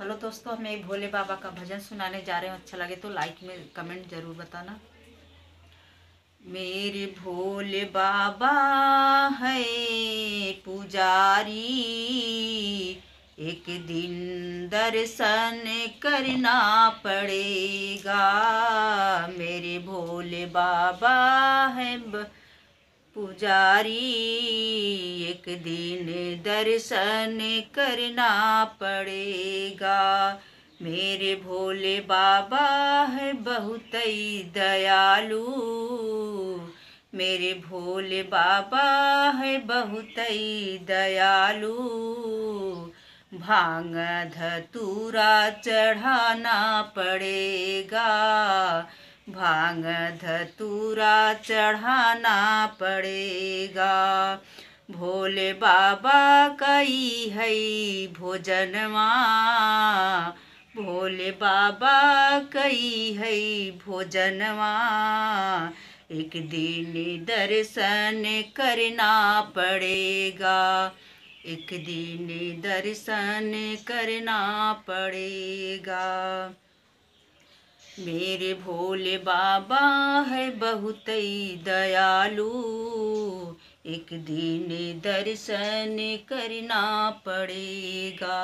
hello दोस्तों हमें भोले बाबा का भजन सुनाने जा रहे हैं अच्छा लगे तो लाइक में कमेंट जरूर बताना मेरे भोले बाबा है पुजारी एक दिन दर्शन करना पड़ेगा मेरे भोले बाबा है ब... पुजारी एक दिन दर्शन करना पड़ेगा मेरे भोले बाबा है बहुत ही दयालु मेरे भोले बाबा है बहुत ही दयालु भांग धतूरा चढ़ाना पड़ेगा भांग धतूरा चढ़ाना पड़ेगा भोले बाबा कई है भोजनवा भोले बाबा कई है भोजनवा एक दिन दर्शन करना पड़ेगा एक दिन दर्शन करना पड़ेगा मेरे भोले बाबा है बहुत ही दयालु एक दिन दर्शन करना पड़ेगा